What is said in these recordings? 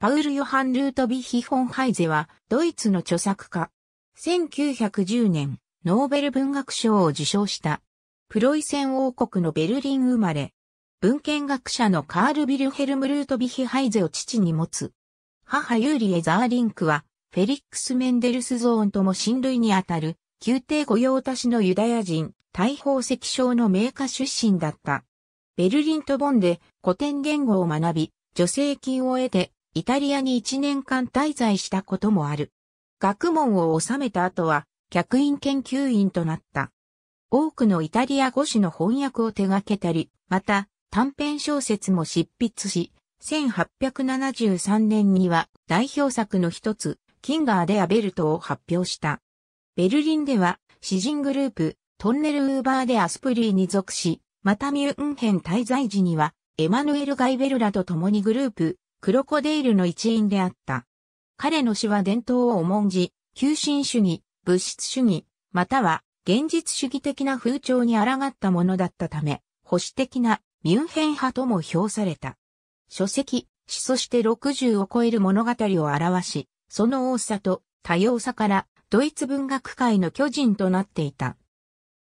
パウル・ヨハン・ルートビヒ・ホンハイゼは、ドイツの著作家。1910年、ノーベル文学賞を受賞した。プロイセン王国のベルリン生まれ。文献学者のカール・ビルヘルム・ルートビヒ・ハイゼを父に持つ。母ユーリエ・ザーリンクは、フェリックス・メンデルスゾーンとも親類にあたる、宮廷御用達のユダヤ人、大宝石商の名家出身だった。ベルリンとボンで古典言語を学び、助成金を得てイタリアに1年間滞在したこともある。学問を収めた後は、客員研究員となった。多くのイタリア語詞の翻訳を手掛けたり、また、短編小説も執筆し、1873年には代表作の一つ、キンガーデアベルトを発表した。ベルリンでは、詩人グループ、トンネルウーバーでアスプリーに属し、またミュンヘン滞在時には、エマヌエル・ガイベルラと共にグループ、クロコデイルの一員であった。彼の詩は伝統を重んじ、求心主義、物質主義、または現実主義的な風潮に抗ったものだったため、保守的なミュンヘン派とも評された。書籍、詩そして60を超える物語を表し、その多さと多様さからドイツ文学界の巨人となっていた。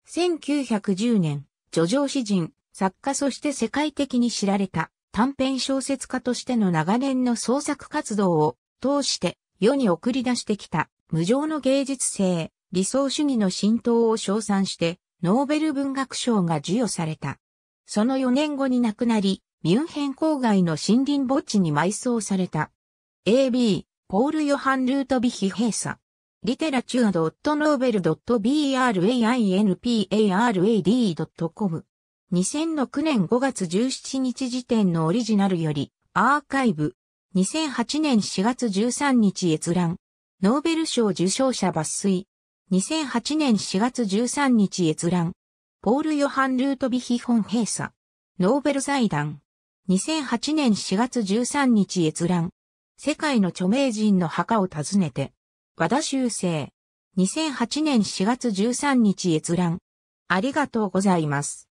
1910年、叙情詩人、作家そして世界的に知られた短編小説家としての長年の創作活動を通して世に送り出してきた無常の芸術性、理想主義の浸透を称賛してノーベル文学賞が授与された。その4年後に亡くなり、ミュンヘン郊外の森林墓地に埋葬された。AB、ポール・ヨハン・ルートビヒ閉鎖。リテラチュア・ドット・ノーベル・ドット・ .brainparad.com 2006年5月17日時点のオリジナルより、アーカイブ、2008年4月13日閲覧、ノーベル賞受賞者抜粋、2008年4月13日閲覧、ポール・ヨハン・ルートビヒ本閉鎖、ノーベル財団、2008年4月13日閲覧、世界の著名人の墓を訪ねて、和田修正、2008年4月13日閲覧、ありがとうございます。